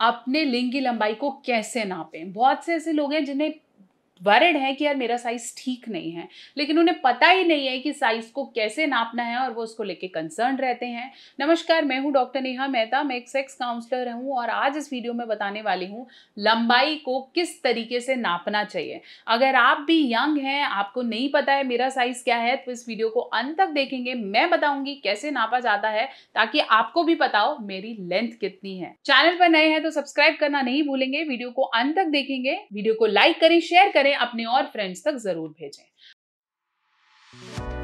अपने लिंग की लंबाई को कैसे नापें बहुत से ऐसे लोग हैं जिन्हें वर्ड है कि यार मेरा साइज़ ठीक नहीं है लेकिन उन्हें पता ही नहीं है कि साइज़ को कैसे नापना है और वो उसको लेके कंसर्न रहते हैं नमस्कार मैं हूँ डॉक्टर नेहा मेहता मैं एक सेक्स काउंसलर हूँ और आज इस वीडियो में बताने वाली हूँ लंबाई को किस तरीके से नापना चाहिए अगर आप भी यंग हैं आपको नहीं पता है मेरा साइज़ क्या है तो इस वीडियो को अंत तक देखेंगे मैं बताऊंगी कैसे नापा जाता है ताकि आपको भी बताओ मेरी लेंथ कितनी है चैनल पर नए हैं तो सब्सक्राइब करना नहीं भूलेंगे वीडियो को अंत तक देखेंगे वीडियो को लाइक करें शेयर करें करें अपने और फ्रेंड्स तक जरूर भेजें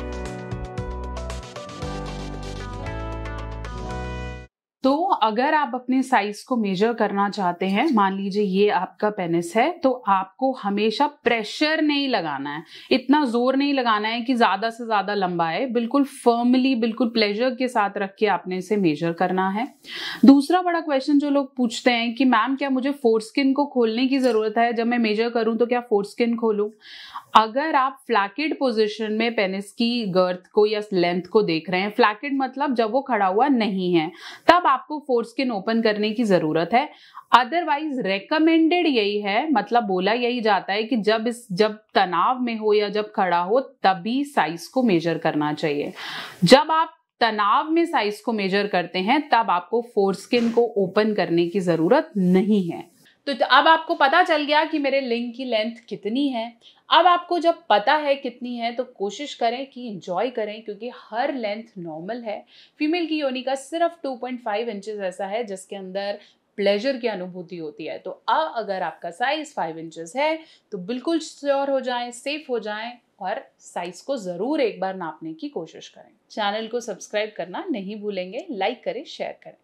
तो अगर आप अपने साइज को मेजर करना चाहते हैं मान लीजिए ये आपका पेनिस है तो आपको हमेशा प्रेशर नहीं लगाना है इतना जोर नहीं लगाना है कि ज्यादा से ज्यादा लंबा है बिल्कुल फर्मली बिल्कुल प्लेजर के साथ रख के आपने इसे मेजर करना है दूसरा बड़ा क्वेश्चन जो लोग पूछते हैं कि मैम क्या मुझे फोर स्किन को खोलने की जरूरत है जब मैं मेजर करूं तो क्या फोर स्किन खोलू अगर आप फ्लैकेड पोजिशन में पेनिस की गर्थ को या लेंथ को देख रहे हैं फ्लैकेड मतलब जब वो खड़ा हुआ नहीं है तब आपको फोर स्किन ओपन करने की ज़रूरत है अदरवाइज रेकमेंडेड यही है मतलब बोला यही जाता है कि जब इस जब तनाव में हो या जब खड़ा हो तभी साइज को मेजर करना चाहिए जब आप तनाव में साइज को मेजर करते हैं तब आपको फोर स्किन को ओपन करने की ज़रूरत नहीं है तो अब आपको पता चल गया कि मेरे लिंग की लेंथ कितनी है अब आपको जब पता है कितनी है तो कोशिश करें कि इंजॉय करें क्योंकि हर लेंथ नॉर्मल है फीमेल की योनि का सिर्फ 2.5 पॉइंट इंचेस ऐसा है जिसके अंदर प्लेजर की अनुभूति होती है तो अब अगर आपका साइज फाइव इंचेस है तो बिल्कुल श्योर हो जाएं सेफ हो जाएं और साइज को ज़रूर एक बार नापने की कोशिश करें चैनल को सब्सक्राइब करना नहीं भूलेंगे लाइक करें शेयर करें